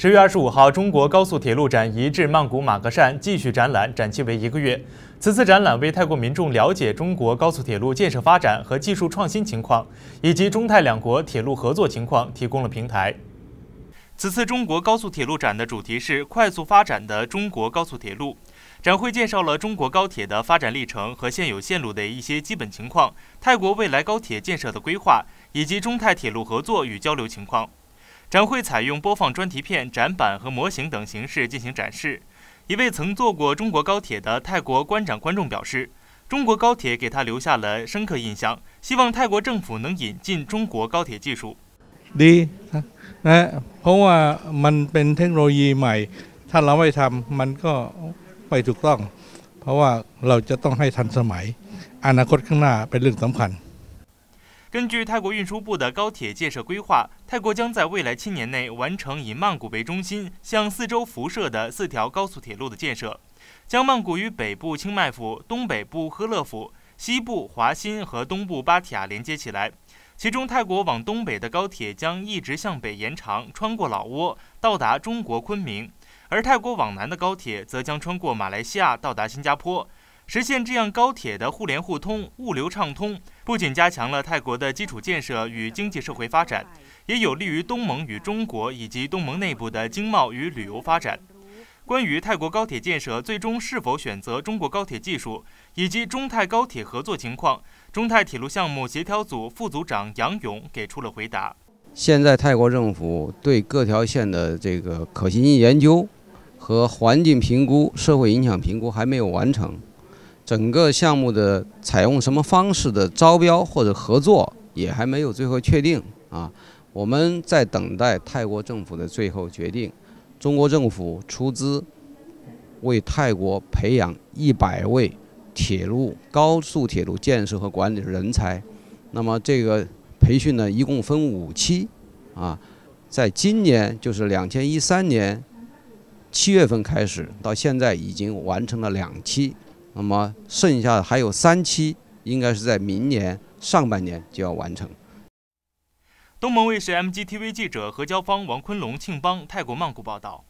十月二十五号，中国高速铁路展移至曼谷马格善继续展览，展期为一个月。此次展览为泰国民众了解中国高速铁路建设发展和技术创新情况，以及中泰两国铁路合作情况提供了平台。此次中国高速铁路展的主题是“快速发展的中国高速铁路”。展会介绍了中国高铁的发展历程和现有线路的一些基本情况，泰国未来高铁建设的规划，以及中泰铁路合作与交流情况。展会采用播放专题片、展板和模型等形式进行展示。一位曾坐过中国高铁的泰国观展观众表示：“中国高铁给他留下了深刻印象，希望泰国政府能引进中国高铁技术。”，ดีนะเออเพราะว่ามันเป็นเทคโนโลยีใหม่ถ้าเราไม่ทำมันก็ไม่ถูกต้องเพราะว่าเราจะต้องให้ทันสมัยอนาคตข้างหน้าเป็นเรื่องสำคัญ根据泰国运输部的高铁建设规划，泰国将在未来七年内完成以曼谷为中心向四周辐射的四条高速铁路的建设，将曼谷与北部清迈府、东北部呵勒府、西部华欣和东部巴提雅连接起来。其中，泰国往东北的高铁将一直向北延长，穿过老挝，到达中国昆明；而泰国往南的高铁则将穿过马来西亚，到达新加坡。实现这样高铁的互联互通、物流畅通，不仅加强了泰国的基础建设与经济社会发展，也有利于东盟与中国以及东盟内部的经贸与旅游发展。关于泰国高铁建设最终是否选择中国高铁技术，以及中泰高铁合作情况，中泰铁路项目协调组副组长杨勇给出了回答。现在泰国政府对各条线的这个可行性研究和环境评估、社会影响评估还没有完成。整个项目的采用什么方式的招标或者合作也还没有最后确定啊，我们在等待泰国政府的最后决定。中国政府出资为泰国培养一百位铁路、高速铁路建设和管理人才。那么这个培训呢，一共分五期啊，在今年就是两千一三年七月份开始，到现在已经完成了两期。那么剩下的还有三期，应该是在明年上半年就要完成。东盟卫视 MGTV 记者何娇芳、王坤龙、庆邦泰国曼谷报道。